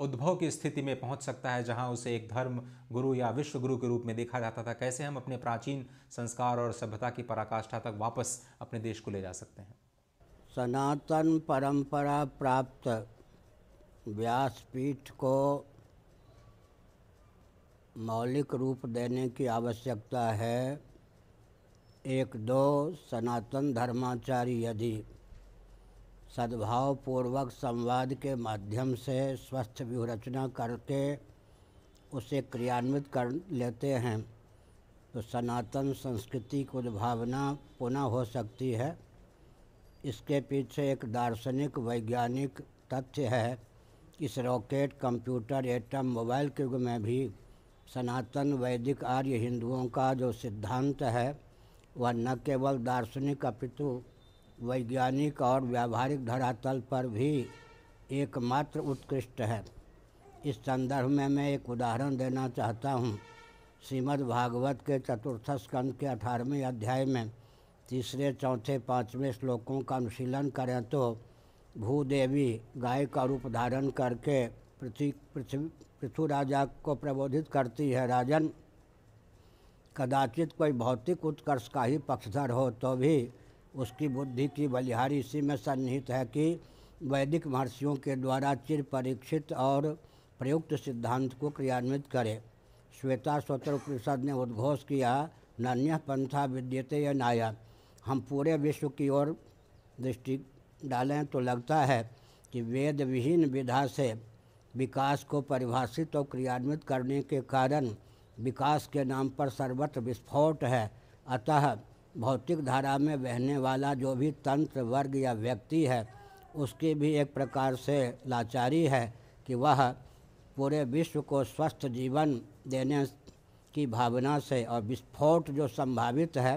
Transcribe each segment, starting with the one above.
उद्भव की स्थिति में पहुंच सकता है जहां उसे एक धर्म गुरु या विश्व गुरु के रूप में देखा जाता था कैसे हम अपने प्राचीन संस्कार और सभ्यता की पराकाष्ठा तक वापस अपने देश को ले जा सकते हैं सनातन परंपरा प्राप्त व्यासपीठ को मौलिक रूप देने की आवश्यकता है एक दो सनातन धर्माचारी यदि सद्भावपूर्वक संवाद के माध्यम से स्वस्थ व्यूहरचना करके उसे क्रियान्वित कर लेते हैं तो सनातन संस्कृति की उद्भावना पुनः हो सकती है इसके पीछे एक दार्शनिक वैज्ञानिक तथ्य है इस रॉकेट कंप्यूटर एटम मोबाइल के युग में भी सनातन वैदिक आर्य हिंदुओं का जो सिद्धांत है वह न केवल दार्शनिक अपितु वैज्ञानिक और व्यावहारिक धरातल पर भी एकमात्र उत्कृष्ट है इस संदर्भ में मैं एक उदाहरण देना चाहता हूँ श्रीमद् भागवत के चतुर्थ स्कंद के अठारहवें अध्याय में तीसरे चौथे पाँचवें श्लोकों का अनुशीलन करें तो भूदेवी गाय का रूप धारण करके पृथ्वी पृथ्वी पृथु राजा को प्रबोधित करती है राजन कदाचित कोई भौतिक उत्कर्ष का ही पक्षधर हो तो भी उसकी बुद्धि की बलिहारी इसी में सन्निहित है कि वैदिक महर्षियों के द्वारा चिर परीक्षित और प्रयुक्त सिद्धांत को क्रियान्वित करे श्वेता स्वतर उपनिषद ने उद्घोष किया नान्य पंथा विद्यते या नाया हम पूरे विश्व की ओर दृष्टि डालें तो लगता है कि वेद विहीन विधा से विकास को परिभाषित और क्रियान्वित करने के कारण विकास के नाम पर सर्वत्र विस्फोट है अतः भौतिक धारा में बहने वाला जो भी तंत्र वर्ग या व्यक्ति है उसकी भी एक प्रकार से लाचारी है कि वह पूरे विश्व को स्वस्थ जीवन देने की भावना से और विस्फोट जो संभावित है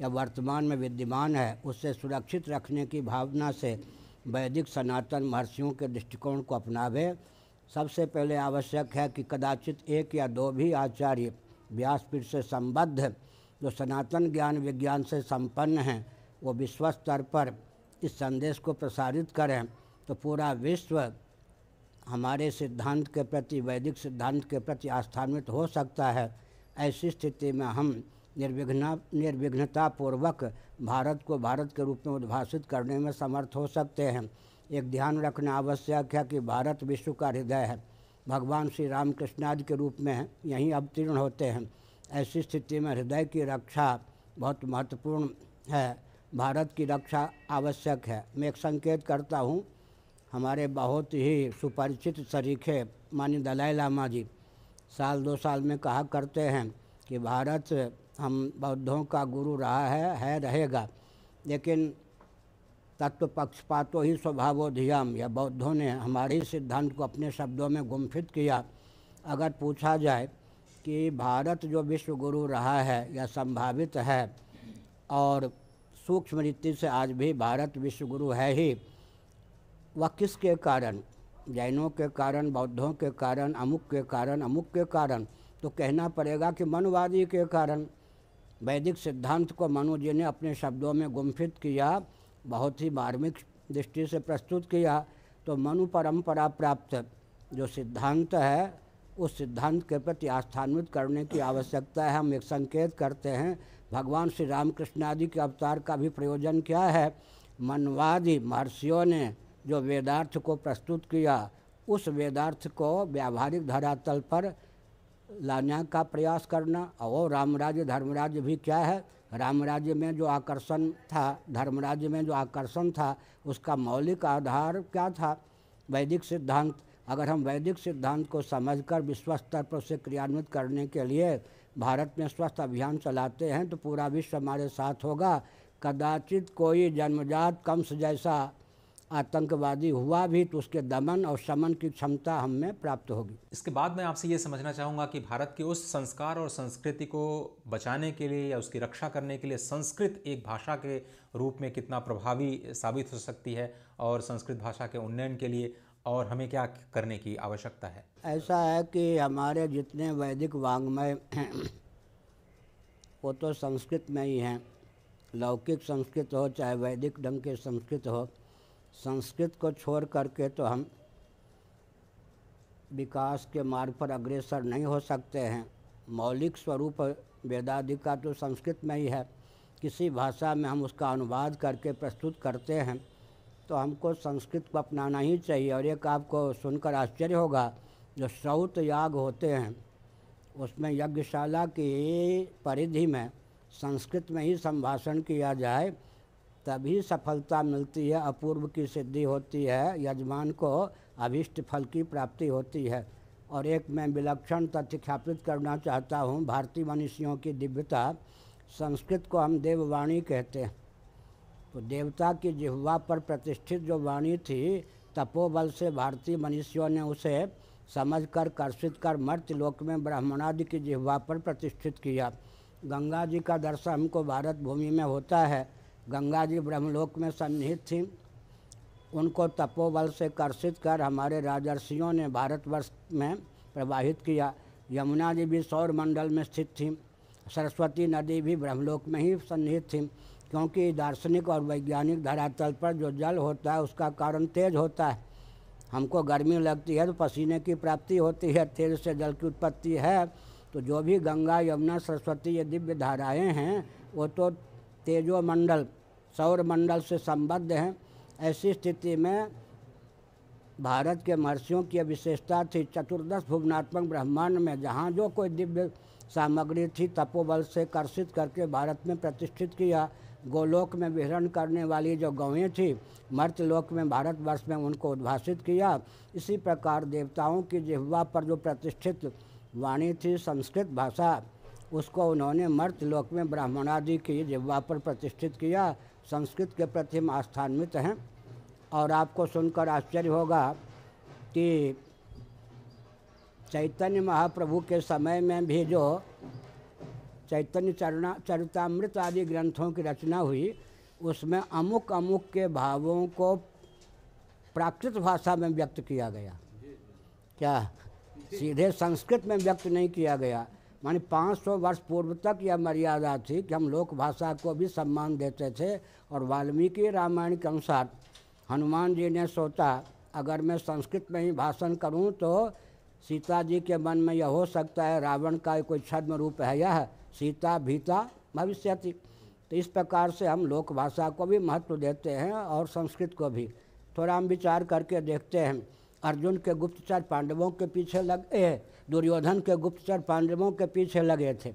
या वर्तमान में विद्यमान है उससे सुरक्षित रखने की भावना से वैदिक सनातन महर्षियों के दृष्टिकोण को अपनावे सबसे पहले आवश्यक है कि कदाचित एक या दो भी आचार्य व्यासपीठ से संबद्ध जो सनातन ज्ञान विज्ञान से संपन्न हैं वो विश्व स्तर पर इस संदेश को प्रसारित करें तो पूरा विश्व हमारे सिद्धांत के प्रति वैदिक सिद्धांत के प्रति आस्थान्वित हो सकता है ऐसी स्थिति में हम निर्विघ्न निर्विघ्नतापूर्वक भारत को भारत के रूप में उद्भाषित करने में समर्थ हो सकते हैं एक ध्यान रखना आवश्यक है कि भारत विश्व का हृदय है भगवान श्री रामकृष्णाद के रूप में यहीं अवतीर्ण होते हैं ऐसी स्थिति में हृदय की रक्षा बहुत महत्वपूर्ण है भारत की रक्षा आवश्यक है मैं एक संकेत करता हूँ हमारे बहुत ही सुपरिचित शरीखे मानी दलाई लामा जी साल दो साल में कहा करते हैं कि भारत हम बौद्धों का गुरु रहा है है रहेगा लेकिन तत्व पक्षपातों ही स्वभावोधियाम या बौद्धों ने हमारे सिद्धांत को अपने शब्दों में गुम्फित किया अगर पूछा जाए कि भारत जो विश्व गुरु रहा है या संभावित है और सूक्ष्म रीति से आज भी भारत विश्व गुरु है ही वह किसके कारण जैनों के कारण बौद्धों के कारण अमुक के कारण अमुक के कारण तो कहना पड़ेगा कि मनवादी के कारण वैदिक सिद्धांत को मनु जी ने अपने शब्दों में गुम्फित किया बहुत ही मार्मिक दृष्टि से प्रस्तुत किया तो मनु परंपरा प्राप्त जो सिद्धांत है उस सिद्धांत के प्रति आस्थान्वित करने की आवश्यकता है हम एक संकेत करते हैं भगवान श्री रामकृष्ण आदि के अवतार का भी प्रयोजन क्या है मनवादी महर्षियों ने जो वेदार्थ को प्रस्तुत किया उस वेदार्थ को व्यावहारिक धरातल पर लाने का प्रयास करना और रामराज्य धर्मराज्य भी क्या है रामराज्य में जो आकर्षण था धर्मराज्य में जो आकर्षण था उसका मौलिक आधार क्या था वैदिक सिद्धांत अगर हम वैदिक सिद्धांत को समझकर विश्व स्तर पर उसे क्रियान्वित करने के लिए भारत में स्वस्थ अभियान चलाते हैं तो पूरा विश्व हमारे साथ होगा कदाचित कोई जन्मजात कंस जैसा आतंकवादी हुआ भी तो उसके दमन और शमन की क्षमता हम में प्राप्त होगी इसके बाद मैं आपसे ये समझना चाहूँगा कि भारत के उस संस्कार और संस्कृति को बचाने के लिए या उसकी रक्षा करने के लिए संस्कृत एक भाषा के रूप में कितना प्रभावी साबित हो सकती है और संस्कृत भाषा के उन्नयन के लिए और हमें क्या करने की आवश्यकता है ऐसा है कि हमारे जितने वैदिक वांग्मय वो तो संस्कृत में ही हैं लौकिक संस्कृत हो चाहे वैदिक ढंग के संस्कृत हो संस्कृत को छोड़ करके तो हम विकास के मार्ग पर अग्रसर नहीं हो सकते हैं मौलिक स्वरूप वेदादि का तो संस्कृत में ही है किसी भाषा में हम उसका अनुवाद करके प्रस्तुत करते हैं तो हमको संस्कृत को अपनाना ही चाहिए और एक आपको सुनकर आश्चर्य होगा जो सौत याग होते हैं उसमें यज्ञशाला की परिधि में संस्कृत में ही संभाषण किया जाए तभी सफलता मिलती है अपूर्व की सिद्धि होती है यजमान को अभिष्ट फल की प्राप्ति होती है और एक मैं विलक्षण तथ्य ख्यापित करना चाहता हूँ भारतीय मनुष्यों की दिव्यता संस्कृत को हम देववाणी कहते हैं तो देवता की जिह्वा पर प्रतिष्ठित जो वाणी थी तपोबल से भारतीय मनुष्यों ने उसे समझ कर कर्षित कर मर्त्यलोक में ब्राह्मणादि की जिह्वा पर प्रतिष्ठित किया गंगा जी का दर्शन हमको भारत भूमि में होता है गंगा जी ब्रह्मलोक में सन्निहित थी उनको तपोबल से कर्षित कर हमारे राजर्षियों ने भारतवर्ष में प्रवाहित किया यमुना जी भी सौर मंडल में स्थित थी सरस्वती नदी भी ब्रह्मलोक में ही सन्निहित थी क्योंकि दार्शनिक और वैज्ञानिक धरातल पर जो जल होता है उसका कारण तेज होता है हमको गर्मी लगती है तो पसीने की प्राप्ति होती है तेज से जल की उत्पत्ति है तो जो भी गंगा यमुना सरस्वती ये दिव्य धाराएँ हैं वो तो तेजोमंडल सौर मंडल से संबद्ध हैं ऐसी स्थिति में भारत के महर्षियों की विशेषता थी चतुर्दश भुवनात्मक ब्रह्मांड में जहाँ जो कोई दिव्य सामग्री थी तपोबल से कर्षित करके भारत में प्रतिष्ठित किया गोलोक में विहरण करने वाली जो गौएँ थी मर्तलोक में भारतवर्ष में उनको उद्भाषित किया इसी प्रकार देवताओं की जिह्वा पर जो प्रतिष्ठित वाणी थी संस्कृत भाषा उसको उन्होंने मर्तलोक में ब्राह्मणादि की जिह्वा पर प्रतिष्ठित किया संस्कृत के प्रति आस्थान्वित हैं और आपको सुनकर आश्चर्य होगा कि चैतन्य महाप्रभु के समय में भी जो चैतन्य चरणा चरितमृत आदि ग्रंथों की रचना हुई उसमें अमुक अमुक के भावों को प्राकृत भाषा में व्यक्त किया गया क्या सीधे संस्कृत में व्यक्त नहीं किया गया माने 500 वर्ष पूर्व तक यह मर्यादा थी कि हम लोक भाषा को भी सम्मान देते थे और वाल्मीकि रामायण के अनुसार हनुमान जी ने सोचा अगर मैं संस्कृत में ही भाषण करूं तो सीता जी के मन में यह हो सकता है रावण का कोई छद्म रूप है यह सीता भीता भविष्य तो इस प्रकार से हम लोक भाषा को भी महत्व देते हैं और संस्कृत को भी थोड़ा हम विचार करके देखते हैं अर्जुन के गुप्तचर पांडवों के पीछे लगे दुर्योधन के गुप्तचर पांडवों के पीछे लगे थे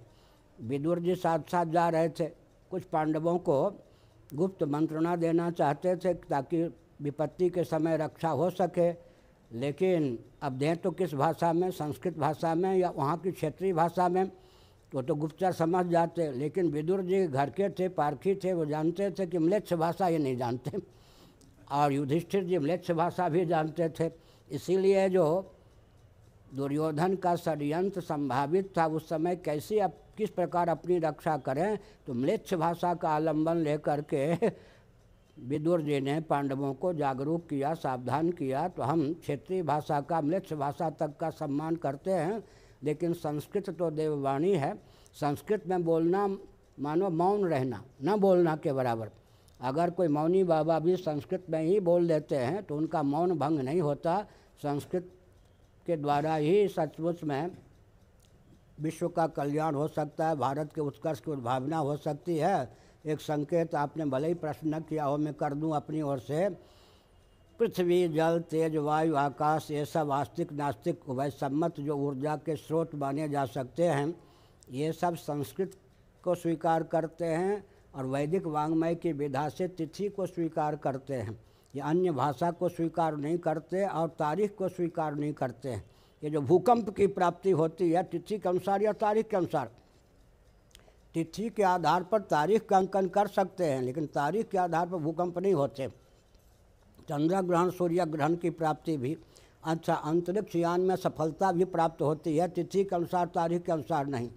विदुर जी साथ साथ जा रहे थे कुछ पांडवों को गुप्त मंत्रणा देना चाहते थे ताकि विपत्ति के समय रक्षा हो सके लेकिन अब दें तो किस भाषा में संस्कृत भाषा में या वहाँ की क्षेत्रीय भाषा में तो तो गुप्ता समझ जाते लेकिन विदुर जी घर के थे पारखी थे वो जानते थे कि मलेच्छ भाषा ये नहीं जानते और युधिष्ठिर जी मलेच्छ भाषा भी जानते थे इसीलिए जो दुर्योधन का षडयंत्र संभावित था उस समय कैसे अब किस प्रकार अपनी रक्षा करें तो मलेच्छ भाषा का आलंबन लेकर के विदुर जी ने पांडवों को जागरूक किया सावधान किया तो हम क्षेत्रीय भाषा का मलेच्छ भाषा तक का सम्मान करते हैं लेकिन संस्कृत तो देववाणी है संस्कृत में बोलना मानो मौन रहना न बोलना के बराबर अगर कोई मौनी बाबा भी संस्कृत में ही बोल देते हैं तो उनका मौन भंग नहीं होता संस्कृत के द्वारा ही सचमुच में विश्व का कल्याण हो सकता है भारत के उत्कर्ष की उद्भावना हो सकती है एक संकेत आपने भले ही प्रश्न न किया हो मैं कर दूं अपनी ओर से पृथ्वी जल तेज वायु आकाश ये सब आस्तिक नास्तिक उभय सम्मत जो ऊर्जा के स्रोत माने जा सकते हैं ये सब संस्कृत को स्वीकार करते हैं और वैदिक वाङ्मय की विधा से तिथि को स्वीकार करते हैं ये अन्य भाषा को स्वीकार नहीं करते और तारीख को स्वीकार नहीं करते हैं ये जो भूकंप की प्राप्ति होती है तिथि के अनुसार या तारीख के अनुसार तिथि के आधार पर तारीख का अंकन कर सकते हैं लेकिन तारीख के आधार पर भूकंप नहीं होते चंद्र ग्रहण सूर्य ग्रहण की प्राप्ति भी अच्छा अंतरिक्ष यान में सफलता भी प्राप्त होती है तिथि के अनुसार तारीख के अनुसार नहीं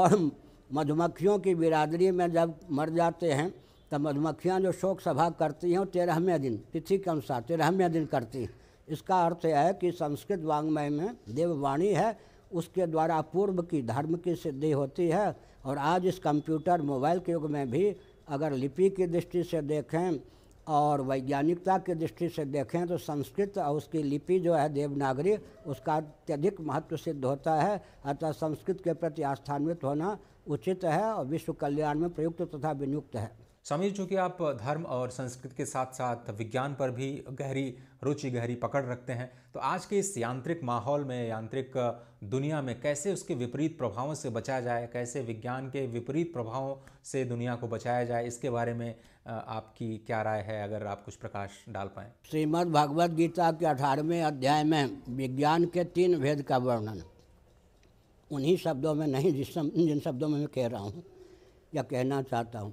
और मधुमक्खियों की बिरादरी में जब मर जाते हैं तब मधुमक्खियाँ जो शोक सभा करती हैं वो तेरहवें दिन तिथि के अनुसार तेरहवें दिन करती हैं इसका अर्थ यह है कि संस्कृत वाङ्मय में देववाणी है उसके द्वारा पूर्व की धर्म की सिद्धि होती है और आज इस कंप्यूटर मोबाइल के युग में भी अगर लिपि की दृष्टि से देखें और वैज्ञानिकता के दृष्टि से देखें तो संस्कृत और उसकी लिपि जो है देवनागरी उसका अत्यधिक महत्व सिद्ध होता है अतः संस्कृत के प्रति आस्थान्वित होना उचित है और विश्व कल्याण में प्रयुक्त तथा विनियुक्त है स्वामी चूंकि आप धर्म और संस्कृत के साथ साथ विज्ञान पर भी गहरी रुचि गहरी पकड़ रखते हैं तो आज के इस यांत्रिक माहौल में यांत्रिक दुनिया में कैसे उसके विपरीत प्रभावों से बचा जाए कैसे विज्ञान के विपरीत प्रभावों से दुनिया को बचाया जाए इसके बारे में आपकी क्या राय है अगर आप कुछ प्रकाश डाल पाए श्रीमद् भगवद गीता के अठारहवें अध्याय में विज्ञान के तीन भेद का वर्णन उन्हीं शब्दों में नहीं जिस जिन शब्दों में मैं कह रहा हूँ या कहना चाहता हूँ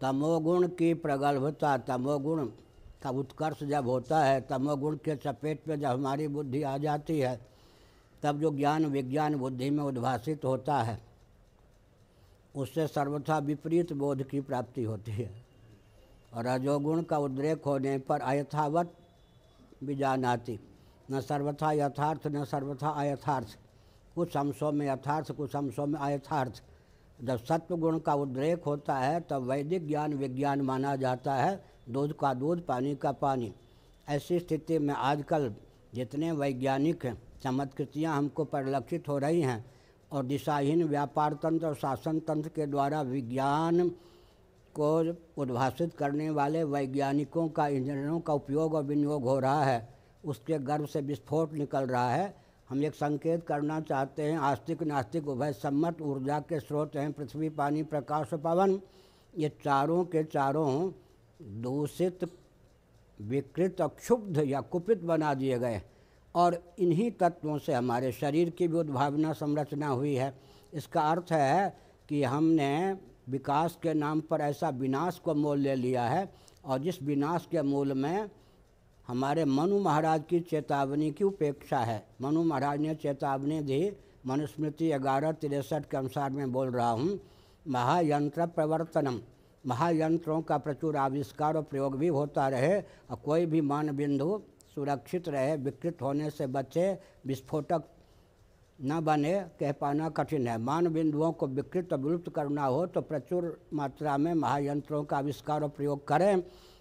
तमोगुण की प्रगल्भता तमोगुण का उत्कर्ष जब होता है तमोगुण के चपेट पे जब हमारी बुद्धि आ जाती है तब जो ज्ञान विज्ञान बुद्धि में उद्भाषित होता है उससे सर्वथा विपरीत बोध की प्राप्ति होती है और रजोगुण का उद्रेक होने पर अयथावत भी जान आती न सर्वथा यथार्थ न सर्वथा अयथार्थ कुछ अंशों में यथार्थ कुछ अंशों में अयथार्थ जब सत्व गुण का उद्रेक होता है तब वैदिक ज्ञान विज्ञान माना जाता है दूध का दूध पानी का पानी ऐसी स्थिति में आजकल जितने वैज्ञानिक चमत्कृतियाँ हमको परिलक्षित हो रही हैं और दिशाहीन व्यापार तंत्र और शासन तंत्र के द्वारा विज्ञान को उद्भाषित करने वाले वैज्ञानिकों का इंजीनियरों का उपयोग और विनियोग हो रहा है उसके गर्व से विस्फोट निकल रहा है हम एक संकेत करना चाहते हैं आस्तिक नास्तिक उभय सम्मत ऊर्जा के स्रोत हैं पृथ्वी पानी प्रकाश पवन ये चारों के चारों दूषित विकृत और क्षुब्ध या कुपित बना दिए गए और इन्हीं तत्वों से हमारे शरीर की भी उद्भावना संरचना हुई है इसका अर्थ है कि हमने विकास के नाम पर ऐसा विनाश को मोल ले लिया है और जिस विनाश के मूल में हमारे मनु महाराज की चेतावनी की उपेक्षा है मनु महाराज ने चेतावनी दी मनुस्मृति ग्यारह तिरसठ के अनुसार मैं बोल रहा हूँ महायंत्र प्रवर्तनम महायंत्रों का प्रचुर आविष्कार और प्रयोग भी होता रहे और कोई भी मान बिंदु सुरक्षित रहे विकृत होने से बचे विस्फोटक न बने कह पाना कठिन है मान बिंदुओं को विकृत विलुप्त करना हो तो प्रचुर मात्रा में महायंत्रों का आविष्कार और प्रयोग करें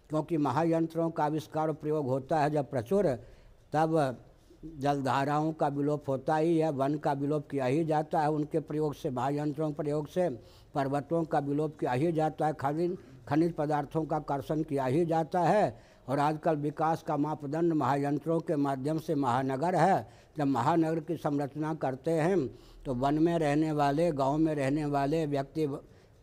क्योंकि महायंत्रों का आविष्कार और प्रयोग होता है जब प्रचुर तब जलधाराओं का विलोप होता ही है वन का विलोप किया ही जाता है उनके प्रयोग से महायंत्रों प्रयोग से पर्वतों का विलोप किया ही जाता है खनिज खनिज पदार्थों का कर्षण किया ही जाता है और आजकल विकास का मापदंड महायंत्रों के माध्यम से महानगर है जब महानगर की संरचना करते हैं तो वन में रहने वाले गांव में रहने वाले व्यक्ति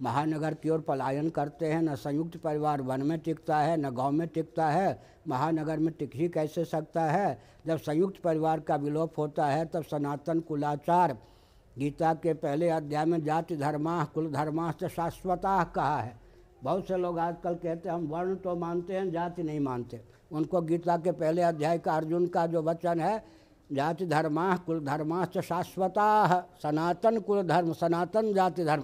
महानगर की ओर पलायन करते हैं न संयुक्त परिवार वन में टिकता है न गांव में टिकता है महानगर में टिक ही कैसे सकता है जब संयुक्त परिवार का विलोप होता है तब सनातन कुलाचार गीता के पहले अध्याय में जाति धर्मा कुल धर्मा से शाश्वता कहा है बहुत से लोग आजकल कहते हैं हम वर्ण तो मानते हैं जाति नहीं मानते उनको गीता के पहले अध्याय का अर्जुन का जो वचन है जाति धर्मा कुल धर्माश्च शाश्वता सनातन कुल धर्म सनातन जाति धर्म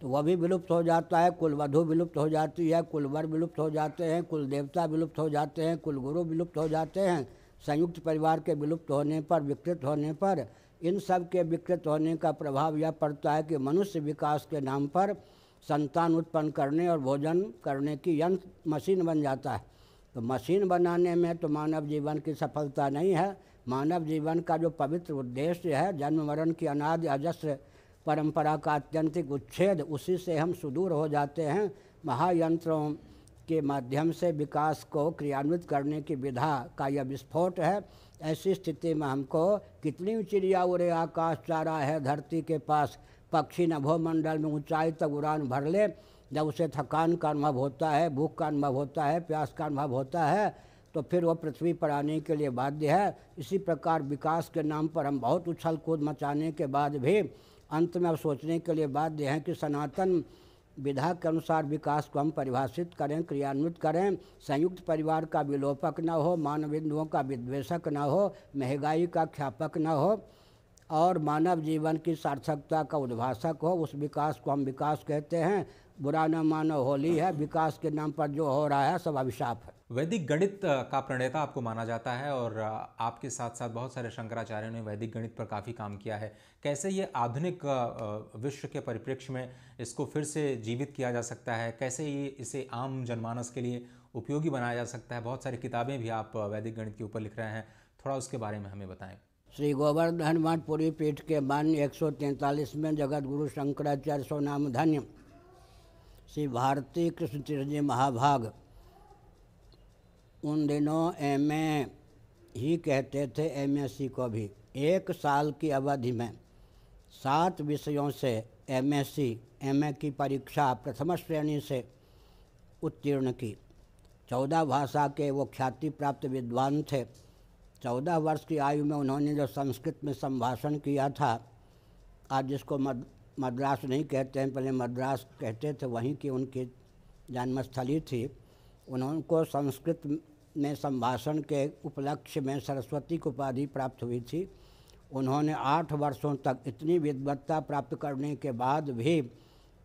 तो वह भी विलुप्त हो जाता है कुल वधु विलुप्त हो जाती है कुल वर विलुप्त हो जाते हैं कुल देवता विलुप्त हो जाते हैं कुल गुरु विलुप्त हो जाते हैं संयुक्त परिवार के विलुप्त होने पर विकृत होने पर इन सब के विकृत होने का प्रभाव यह पड़ता है कि मनुष्य विकास के नाम पर संतान उत्पन्न करने और भोजन करने की यंत्र मशीन बन जाता है तो मशीन बनाने में तो मानव जीवन की सफलता नहीं है मानव जीवन का जो पवित्र उद्देश्य है जन्म मरण की अनाद अजस्र परंपरा का अत्यंतिक उच्छेद उसी से हम सुदूर हो जाते हैं महायंत्रों के माध्यम से विकास को क्रियान्वित करने की विधा का यह विस्फोट है ऐसी स्थिति में हमको कितनी चिड़िया उड़े आकाश चारा है धरती के पास पक्षी नभोमंडल में ऊंचाई तक उड़ान भर ले जब उसे थकान का अनुभव होता है भूख का अनुभव होता है प्यास का अनुभव होता है तो फिर वह पृथ्वी पर आने के लिए बाध्य है इसी प्रकार विकास के नाम पर हम बहुत उछल कूद मचाने के बाद भी अंत में अब सोचने के लिए बाध्य हैं कि सनातन विधा के अनुसार विकास को हम परिभाषित करें क्रियान्वित करें संयुक्त परिवार का विलोपक न हो मानव बिंदुओं का विद्वेषक न हो महंगाई का ख्यापक न हो और मानव जीवन की सार्थकता का उद्भाषक हो उस विकास को हम विकास कहते हैं बुरा न मानो होली है विकास के नाम पर जो हो रहा है सब अभिशाप है वैदिक गणित का प्रणेता आपको माना जाता है और आपके साथ साथ बहुत सारे शंकराचार्यों ने वैदिक गणित पर काफ़ी काम किया है कैसे ये आधुनिक विश्व के परिप्रेक्ष्य में इसको फिर से जीवित किया जा सकता है कैसे ये इसे आम जनमानस के लिए उपयोगी बनाया जा सकता है बहुत सारी किताबें भी आप वैदिक गणित के ऊपर लिख रहे हैं थोड़ा उसके बारे में हमें बताएं श्री गोवर्धन मठ पीठ के मान्य एक सौ में जगत गुरु शंकराचार्य सोनाम धन्य श्री भारती कृष्ण तीर्थ जी महाभाग उन दिनों एम ही कहते थे एमएससी को भी एक साल की अवधि में सात विषयों से एमएससी एमए की परीक्षा प्रथम श्रेणी से उत्तीर्ण की चौदह भाषा के वो ख्याति प्राप्त विद्वान थे चौदह वर्ष की आयु में उन्होंने जो संस्कृत में संभाषण किया था आज जिसको मद, मद्रास नहीं कहते हैं पहले मद्रास कहते थे वहीं की उनकी जन्मस्थली थी उन्होंने संस्कृत में संभाषण के उपलक्ष्य में सरस्वती की उपाधि प्राप्त हुई थी उन्होंने आठ वर्षों तक इतनी विद्वत्ता प्राप्त करने के बाद भी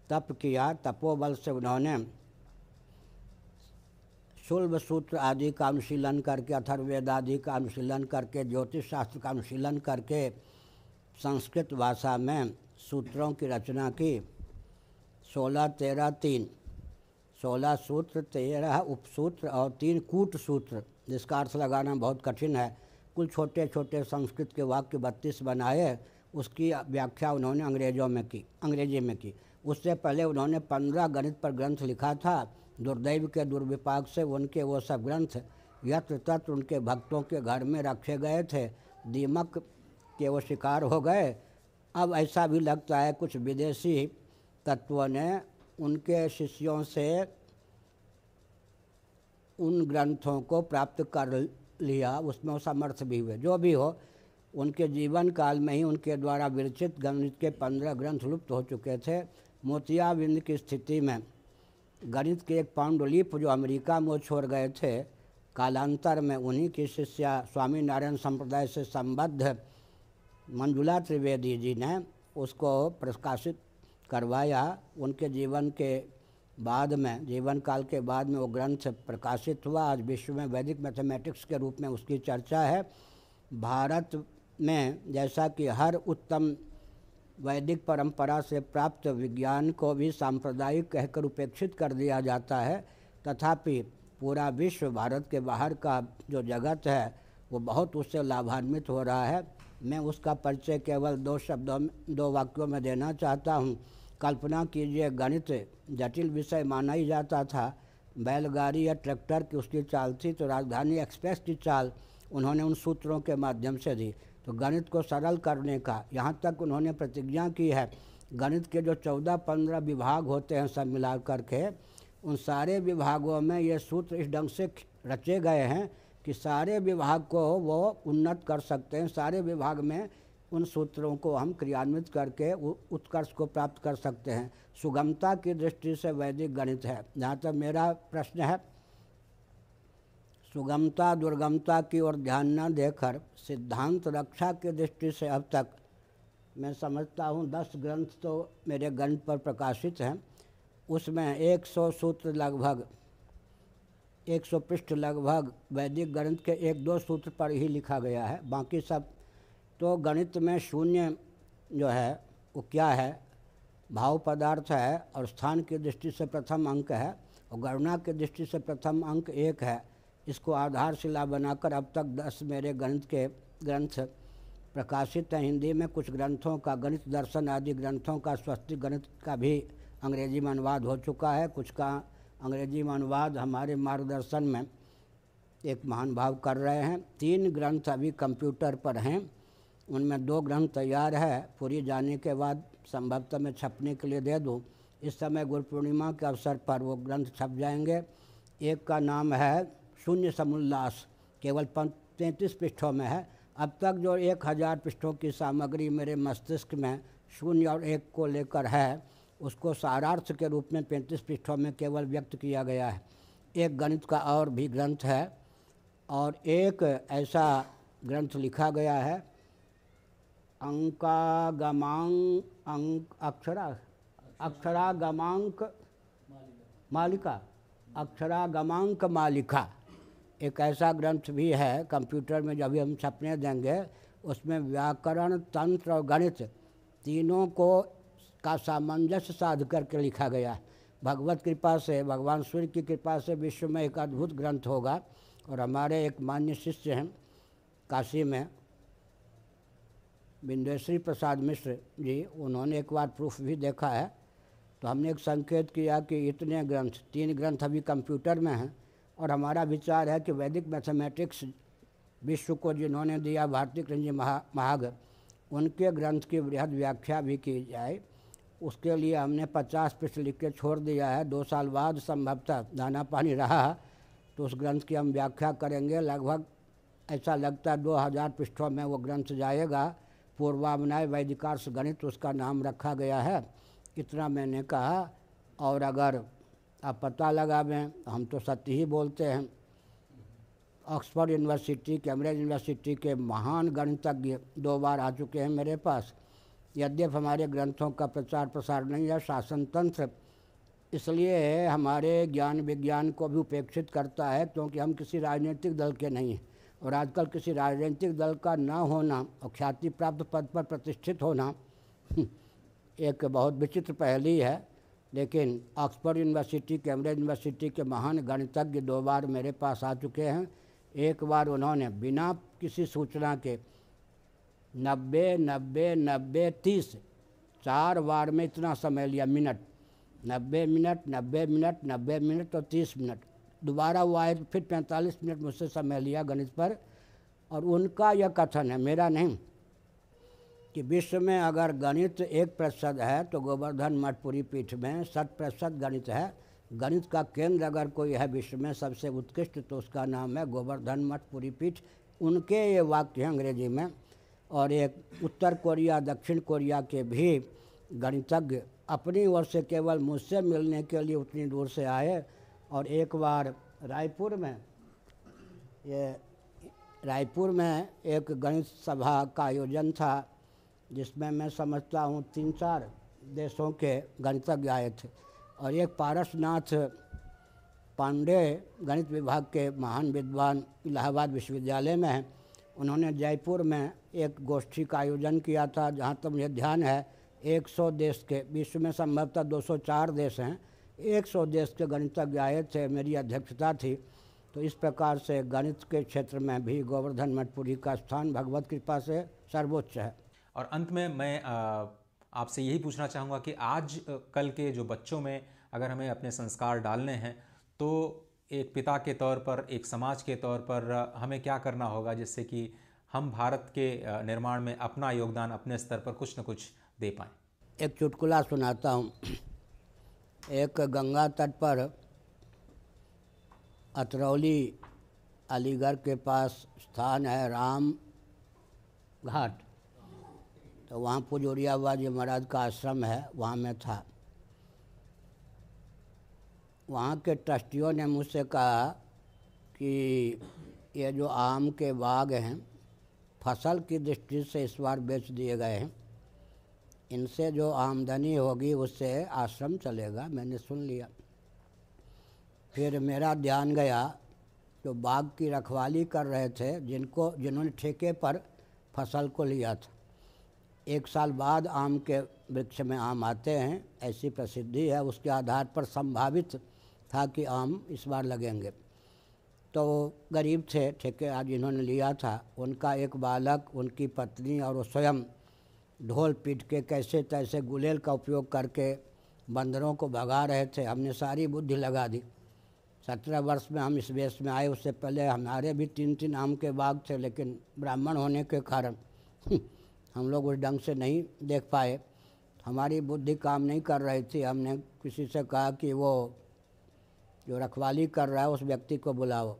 तप किया तपोबल से उन्होंने शुल्ब सूत्र आदि का अनुशीलन करके अथर्वेद आदि का अनुशीलन करके ज्योतिष शास्त्र का अनुशीलन करके संस्कृत भाषा में सूत्रों की रचना की सोलह तेरह तीन सोलह सूत्र तेरह उपसूत्र और तीन कूट सूत्र जिसका अर्थ लगाना बहुत कठिन है कुल छोटे छोटे संस्कृत के वाक्य बत्तीस बनाए उसकी व्याख्या उन्होंने अंग्रेजों में की अंग्रेजी में की उससे पहले उन्होंने पंद्रह गणित पर ग्रंथ लिखा था दुर्दैव के दुर्विपाक से उनके वो सब ग्रंथ यत्र तत्र उनके भक्तों के घर में रखे गए थे दीमक के वो शिकार हो गए अब ऐसा भी लगता है कुछ विदेशी तत्वों ने उनके शिष्यों से उन ग्रंथों को प्राप्त कर लिया उसमें समर्थ भी हुए जो भी हो उनके जीवन काल में ही उनके द्वारा विरचित गणित के पंद्रह ग्रंथ लुप्त हो चुके थे मोतियाबिंद की स्थिति में गणित के एक पांडुलिप जो अमेरिका में छोड़ गए थे कालांतर में उन्हीं की शिष्या स्वामी नारायण संप्रदाय से संबद्ध मंजुला त्रिवेदी जी ने उसको प्रकाशित करवाया उनके जीवन के बाद में जीवन काल के बाद में वो ग्रंथ प्रकाशित हुआ आज विश्व में वैदिक मैथमेटिक्स के रूप में उसकी चर्चा है भारत में जैसा कि हर उत्तम वैदिक परंपरा से प्राप्त विज्ञान को भी सांप्रदायिक कहकर उपेक्षित कर दिया जाता है तथापि पूरा विश्व भारत के बाहर का जो जगत है वो बहुत उससे लाभान्वित हो रहा है मैं उसका परिचय केवल दो शब्दों में दो वाक्यों में देना चाहता हूँ कल्पना कीजिए गणित जटिल विषय माना ही जाता था बैलगाड़ी या ट्रैक्टर की उसकी चाल थी तो राजधानी एक्सप्रेस की चाल उन्होंने उन सूत्रों के माध्यम से दी तो गणित को सरल करने का यहाँ तक उन्होंने प्रतिज्ञा की है गणित के जो चौदह पंद्रह विभाग होते हैं सब मिला कर के उन सारे विभागों में ये सूत्र इस ढंग से रचे गए हैं कि सारे विभाग को वो उन्नत कर सकते हैं सारे विभाग में उन सूत्रों को हम क्रियान्वित करके उत्कर्ष को प्राप्त कर सकते हैं सुगमता की दृष्टि से वैदिक गणित है जहाँ तक मेरा प्रश्न है सुगमता दुर्गमता की ओर ध्यान न देकर सिद्धांत रक्षा की दृष्टि से अब तक मैं समझता हूँ दस ग्रंथ तो मेरे ग्रंथ पर प्रकाशित हैं उसमें एक सौ सूत्र लगभग एक सौ पृष्ठ लगभग वैदिक ग्रंथ के एक दो सूत्र पर ही लिखा गया है बाकी सब तो गणित में शून्य जो है वो क्या है भाव पदार्थ है और स्थान की दृष्टि से प्रथम अंक है और गणना की दृष्टि से प्रथम अंक एक है इसको आधारशिला बनाकर अब तक दस मेरे ग्रंथ के ग्रंथ प्रकाशित हैं हिंदी में कुछ ग्रंथों का गणित दर्शन आदि ग्रंथों का स्वस्थ गणित का भी अंग्रेजी में अनुवाद हो चुका है कुछ का अंग्रेजी में अनुवाद हमारे मार्गदर्शन में एक महान भाव कर रहे हैं तीन ग्रंथ अभी कंप्यूटर पर हैं उनमें दो ग्रंथ तैयार है पूरी जाने के बाद संभवतः मैं छपने के लिए दे दूँ इस समय गुरु पूर्णिमा के अवसर पर वो ग्रंथ छप जाएंगे एक का नाम है शून्य समुल्लास केवल तैंतीस पृष्ठों में है अब तक जो एक हज़ार पृष्ठों की सामग्री मेरे मस्तिष्क में शून्य और एक को लेकर है उसको सारार्थ के रूप में पैंतीस पृष्ठों में केवल व्यक्त किया गया है एक गणित का और भी ग्रंथ है और एक ऐसा ग्रंथ लिखा गया है अंकागमांग अंक अक्षरा अक्षरागमांक मालिका अक्षरागमांक मालिका एक ऐसा ग्रंथ भी है कंप्यूटर में जब हम छपने देंगे उसमें व्याकरण तंत्र और गणित तीनों को का सामंजस्य साध करके लिखा गया है भगवत कृपा से भगवान सूर्य की कृपा से विश्व में एक अद्भुत ग्रंथ होगा और हमारे एक मान्य शिष्य हैं काशी में बिंदेश्वरी प्रसाद मिश्र जी उन्होंने एक बार प्रूफ भी देखा है तो हमने एक संकेत किया कि इतने ग्रंथ तीन ग्रंथ अभी कंप्यूटर में हैं और हमारा विचार है कि वैदिक मैथमेटिक्स विश्व को जिन्होंने दिया भारतीय कृंज महा महाग उनके ग्रंथ की वृहद व्याख्या भी की जाए उसके लिए हमने पचास पृष्ठ लिख के छोड़ दिया है दो साल बाद संभवतः दाना पानी रहा तो उस ग्रंथ की हम व्याख्या करेंगे लगभग ऐसा लगता है दो हज़ार पृष्ठों में वो ग्रंथ जाएगा पूर्वामनाय वैदिकार्श गणित उसका नाम रखा गया है इतना मैंने कहा और अगर आप पता लगावें हम तो सत्य ही बोलते हैं ऑक्सफोर्ड यूनिवर्सिटी कैम्ब्रिज यूनिवर्सिटी के महान गणितज्ञ दो बार आ चुके हैं मेरे पास यद्यप हमारे ग्रंथों का प्रचार प्रसार नहीं है शासन तंत्र इसलिए हमारे ज्ञान विज्ञान को भी उपेक्षित करता है क्योंकि हम किसी राजनीतिक दल के नहीं हैं और आजकल किसी राजनीतिक दल का न होना और ख्याति प्राप्त पद पर प्रतिष्ठित होना एक बहुत विचित्र पहली है लेकिन ऑक्सफोर्ड यूनिवर्सिटी कैम्ब्रिज यूनिवर्सिटी के महान गणितज्ञ दो बार मेरे पास आ चुके हैं एक बार उन्होंने बिना किसी सूचना के नब्बे नब्बे नब्बे तीस चार बार में इतना समय लिया मिनट नब्बे मिनट नब्बे मिनट नब्बे मिनट और तीस मिनट दोबारा वो आए फिर पैंतालीस मिनट मुझसे समय लिया गणित पर और उनका यह कथन है मेरा नहीं कि विश्व में अगर गणित एक प्रतिशत है तो गोवर्धन मठपुरी पीठ में शत प्रतिशत गणित है गणित का केंद्र अगर कोई है विश्व में सबसे उत्कृष्ट तो उसका नाम है गोवर्धन मठपुरी पीठ उनके ये वाक्य हैं अंग्रेजी में और एक उत्तर कोरिया दक्षिण कोरिया के भी गणितज्ञ अपनी ओर से केवल मुझसे मिलने के लिए उतनी दूर से आए और एक बार रायपुर में ये रायपुर में एक गणित सभा का आयोजन था जिसमें मैं समझता हूँ तीन चार देशों के गणितज्ञ आए थे और एक पारसनाथ पांडे गणित विभाग के महान विद्वान इलाहाबाद विश्वविद्यालय में हैं उन्होंने जयपुर में एक गोष्ठी का आयोजन किया था जहाँ तक तो मुझे ध्यान है 100 देश के विश्व में संभवतः 204 देश हैं 100 देश के गणितज्ञ आए थे मेरी अध्यक्षता थी तो इस प्रकार से गणित के क्षेत्र में भी गोवर्धन मठपुरी का स्थान भगवत कृपा से सर्वोच्च है और अंत में मैं आपसे यही पूछना चाहूँगा कि आज कल के जो बच्चों में अगर हमें अपने संस्कार डालने हैं तो एक पिता के तौर पर एक समाज के तौर पर हमें क्या करना होगा जिससे कि हम भारत के निर्माण में अपना योगदान अपने स्तर पर कुछ न कुछ दे पाएँ एक चुटकुला सुनाता हूँ एक गंगा तट पर अतरौली अलीगढ़ के पास स्थान है राम घाट तो वहाँ पुजोरिया बाबा जी महाराज का आश्रम है वहाँ मैं था वहाँ के ट्रस्टियों ने मुझसे कहा कि ये जो आम के बाग हैं फसल की दृष्टि से इस बार बेच दिए गए हैं इनसे जो आमदनी होगी उससे आश्रम चलेगा मैंने सुन लिया फिर मेरा ध्यान गया जो बाग की रखवाली कर रहे थे जिनको जिन्होंने ठेके पर फसल को लिया था एक साल बाद आम के वृक्ष में आम आते हैं ऐसी प्रसिद्धि है उसके आधार पर संभावित था कि आम इस बार लगेंगे तो गरीब थे ठेके आज इन्होंने लिया था उनका एक बालक उनकी पत्नी और वो स्वयं ढोल पीट के कैसे तैसे गुलेल का उपयोग करके बंदरों को भगा रहे थे हमने सारी बुद्धि लगा दी सत्रह वर्ष में हम इस वेश में आए उससे पहले हमारे भी तीन तीन आम के बाग थे लेकिन ब्राह्मण होने के कारण हम लोग उस ढंग से नहीं देख पाए हमारी बुद्धि काम नहीं कर रही थी हमने किसी से कहा कि वो जो रखवाली कर रहा है उस व्यक्ति को बुलाओ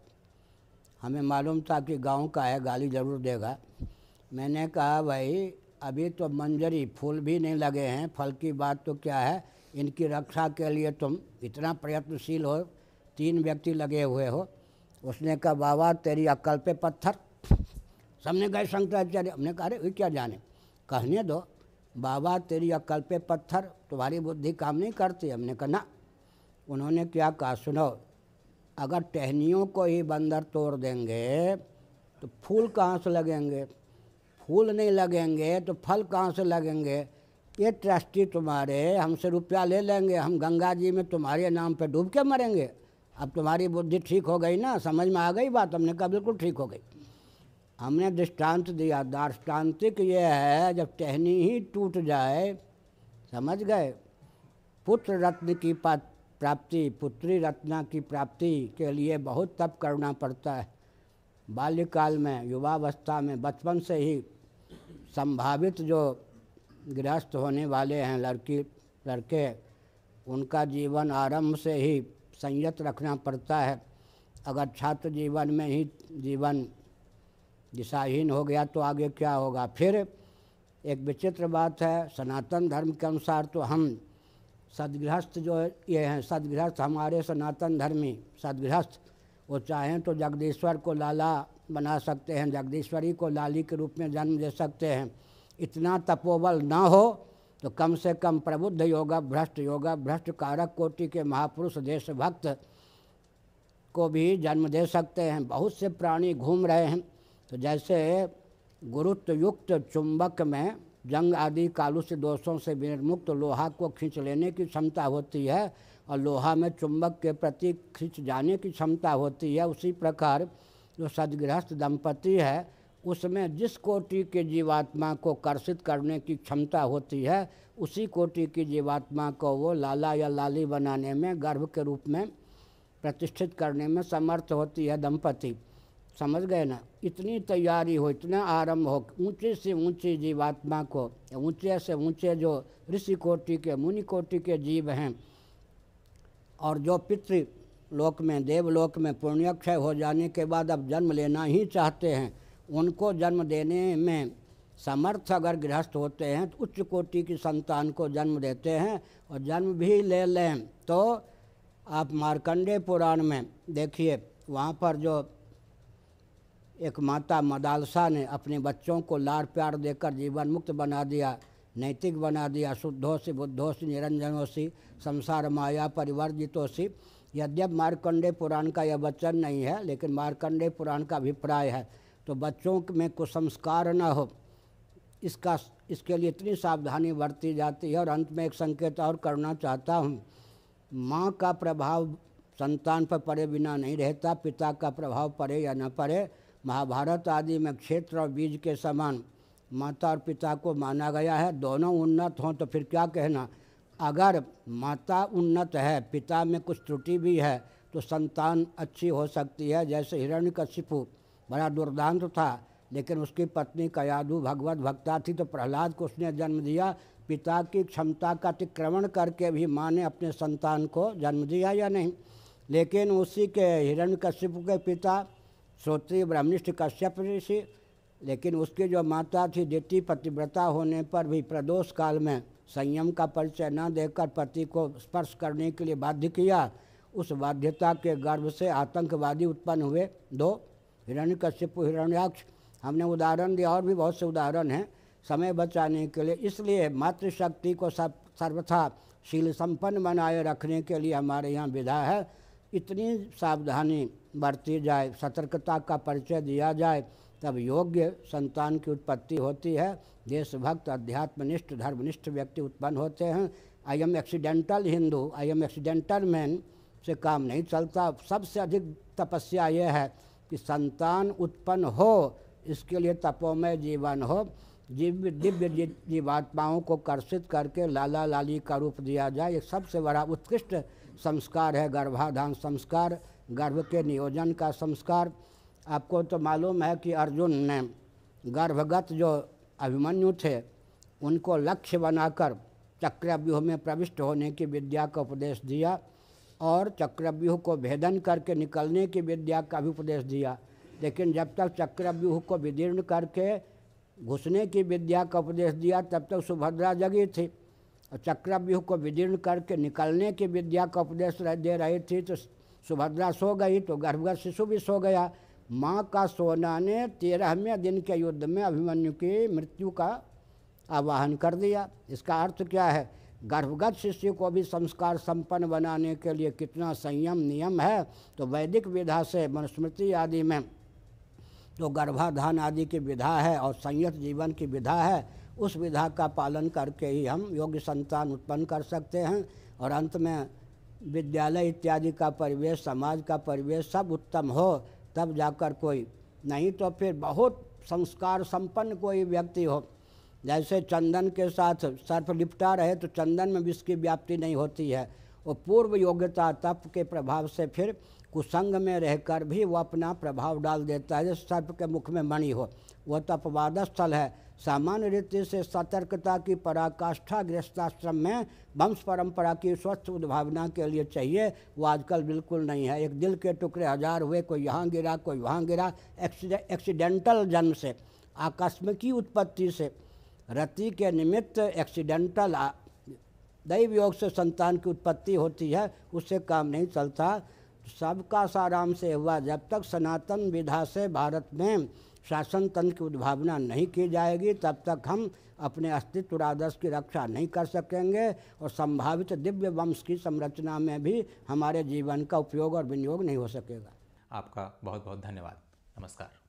हमें मालूम था कि गांव का है गाली ज़रूर देगा मैंने कहा भाई अभी तो मंजरी फूल भी नहीं लगे हैं फल की बात तो क्या है इनकी रक्षा के लिए तुम इतना प्रयत्नशील हो तीन व्यक्ति लगे हुए हो उसने कहा बाबा तेरी अकल पे पत्थर सबने गए शंकराचार्य हमने कहा अरे क्या जाने कहने दो बाबा तेरी अक्ल पे पत्थर तुम्हारी बुद्धि काम नहीं करती हमने कहा ना उन्होंने क्या कहा सुनो अगर टहनियों को ही बंदर तोड़ देंगे तो फूल कहाँ से लगेंगे फूल नहीं लगेंगे तो फल कहाँ से लगेंगे ये ट्रस्टी तुम्हारे हमसे रुपया ले लेंगे हम गंगा जी में तुम्हारे नाम पर डूब के मरेंगे अब तुम्हारी बुद्धि ठीक हो गई ना समझ में आ गई बात हमने कहा बिल्कुल ठीक हो गई हमने दृष्टांत दिया दार्ष्टान्तिक यह है जब टहनी ही टूट जाए समझ गए पुत्र रत्न की प्राप्ति पुत्री रत्ना की प्राप्ति के लिए बहुत तप करना पड़ता है बाल्यकाल में युवावस्था में बचपन से ही संभावित जो गृहस्थ होने वाले हैं लड़की लड़के उनका जीवन आरंभ से ही संयत रखना पड़ता है अगर छात्र जीवन में ही जीवन दिशाहीन हो गया तो आगे क्या होगा फिर एक विचित्र बात है सनातन धर्म के अनुसार तो हम सदगृहस्थ जो ये हैं सदगृहस्थ हमारे सनातन धर्मी सदगृहस्थ वो चाहें तो जगदीश्वर को लाला बना सकते हैं जगदीश्वरी को लाली के रूप में जन्म दे सकते हैं इतना तपोबल ना हो तो कम से कम प्रबुद्ध योगा भ्रष्ट योगा भ्रष्ट कारक कोटि के महापुरुष देशभक्त को भी जन्म दे सकते हैं बहुत से प्राणी घूम रहे हैं तो जैसे गुरुत्व युक्त चुंबक में जंग आदि कालुष्य दोषों से विनिर्मुक्त लोहा को खींच लेने की क्षमता होती है और लोहा में चुंबक के प्रति खींच जाने की क्षमता होती है उसी प्रकार जो सदगृहस्थ दंपति है उसमें जिस कोटि के जीवात्मा को कर्षित करने की क्षमता होती है उसी कोटि की जीवात्मा को वो लाला या लाली बनाने में गर्भ के रूप में प्रतिष्ठित करने में समर्थ होती है दंपति समझ गए ना इतनी तैयारी हो इतना आरंभ हो ऊंचे से ऊंचे जीवात्मा को ऊंचे से ऊंचे जो ऋषि कोटि के मुनि कोटि के जीव हैं और जो पितृ लोक में देवलोक में पुण्यक्षय हो जाने के बाद अब जन्म लेना ही चाहते हैं उनको जन्म देने में समर्थ अगर गृहस्थ होते हैं तो उच्च कोटि की संतान को जन्म देते हैं और जन्म भी ले लें तो आप मार्कंडे पुराण में देखिए वहाँ पर जो एक माता मदालसा ने अपने बच्चों को लाड़ प्यार देकर जीवन मुक्त बना दिया नैतिक बना दिया से निरंजनों से संसार माया परिवर्जितोसी यद्यप मार्कंडे पुराण का यह वचन नहीं है लेकिन मार्कंडे पुराण का अभिप्राय है तो बच्चों में कुसंस्कार न हो इसका इसके लिए इतनी सावधानी बरती जाती है और अंत में एक संकेत और करना चाहता हूँ माँ का प्रभाव संतान पर पड़े बिना नहीं रहता पिता का प्रभाव पड़े या न पड़े महाभारत आदि में क्षेत्र और बीज के समान माता और पिता को माना गया है दोनों उन्नत हों तो फिर क्या कहना अगर माता उन्नत है पिता में कुछ त्रुटि भी है तो संतान अच्छी हो सकती है जैसे कश्यपु बड़ा दुर्दांत था लेकिन उसकी पत्नी कयादु भगवत भक्ता थी तो प्रहलाद को उसने जन्म दिया पिता की क्षमता का अतिक्रमण करके भी माँ ने अपने संतान को जन्म दिया या नहीं लेकिन उसी के कश्यपु के पिता सोते ब्राह्मणिष्ठ कश्यप ऋषि लेकिन उसकी जो माता थी देती पतिव्रता होने पर भी प्रदोष काल में संयम का परिचय न देकर पति को स्पर्श करने के लिए बाध्य किया उस बाध्यता के गर्भ से आतंकवादी उत्पन्न हुए दो हिरण्य कश्यप हिरण्याक्ष हमने उदाहरण दिया और भी बहुत से उदाहरण हैं समय बचाने के लिए इसलिए मातृशक्ति को सब सर्वथा शील संपन्न बनाए रखने के लिए हमारे यहाँ विधा है इतनी सावधानी बरती जाए सतर्कता का परिचय दिया जाए तब योग्य संतान की उत्पत्ति होती है देशभक्त अध्यात्मनिष्ठ धर्मनिष्ठ व्यक्ति उत्पन्न होते हैं I am accidental Hindu I am accidental man से काम नहीं चलता सबसे अधिक तपस्या यह है कि संतान उत्पन्न हो इसके लिए तपोमय जीवन हो दिव्य दिव्य जीवात्माओं को कर्षित करके लाला लाली का रूप दिया जाए ये सबसे बड़ा उत्कृष्ट संस्कार है गर्भाधान संस्कार गर्भ के नियोजन का संस्कार आपको तो मालूम है कि अर्जुन ने गर्भगत जो अभिमन्यु थे उनको लक्ष्य बनाकर चक्रव्यूह में प्रविष्ट होने की विद्या का उपदेश दिया और चक्रव्यूह को भेदन करके निकलने की विद्या का भी उपदेश दिया लेकिन जब तक चक्रव्यूह को विदीर्ण करके घुसने की विद्या का उपदेश दिया तब तक सुभद्रा जगी थी और चक्रव्यूह को विदीर्ण करके निकलने की विद्या का उपदेश दे रही थी तो सुभद्रा सो गई तो गर्भगत शिशु भी सो गया माँ का सोना ने तेरहवें दिन के युद्ध में अभिमन्यु की मृत्यु का आवाहन कर दिया इसका अर्थ क्या है गर्भगत शिष्य को भी संस्कार संपन्न बनाने के लिए कितना संयम नियम है तो वैदिक विधा से मनुस्मृति आदि में जो तो गर्भाधान आदि की विधा है और संयत जीवन की विधा है उस विधा का पालन करके ही हम योग्य संतान उत्पन्न कर सकते हैं और अंत में विद्यालय इत्यादि का परिवेश समाज का परिवेश सब उत्तम हो तब जाकर कोई नहीं तो फिर बहुत संस्कार संपन्न कोई व्यक्ति हो जैसे चंदन के साथ सर्फ लिपटा रहे तो चंदन में विष की व्याप्ति नहीं होती है वो पूर्व योग्यता तप के प्रभाव से फिर कुसंग में रहकर भी वो अपना प्रभाव डाल देता है जैसे सर्प के मुख में मणि हो वह तपवाद तो स्थल है सामान्य रीति से सतर्कता की पराकाष्ठा गृहस्थाश्रम में वंश परंपरा की स्वस्थ उद्भावना के लिए चाहिए वो आजकल बिल्कुल नहीं है एक दिल के टुकड़े हजार हुए कोई यहाँ गिरा कोई वहाँ गिरा एक्सीडेंटल जन्म से आकस्मिकी उत्पत्ति से रति के निमित्त एक्सीडेंटल दैव योग से संतान की उत्पत्ति होती है उससे काम नहीं चलता सबका आराम से हुआ जब तक सनातन विधा से भारत में शासन तंत्र की उद्भावना नहीं की जाएगी तब तक हम अपने अस्तित्व और आदर्श की रक्षा नहीं कर सकेंगे और संभावित दिव्य वंश की संरचना में भी हमारे जीवन का उपयोग और विनियोग नहीं हो सकेगा आपका बहुत बहुत धन्यवाद नमस्कार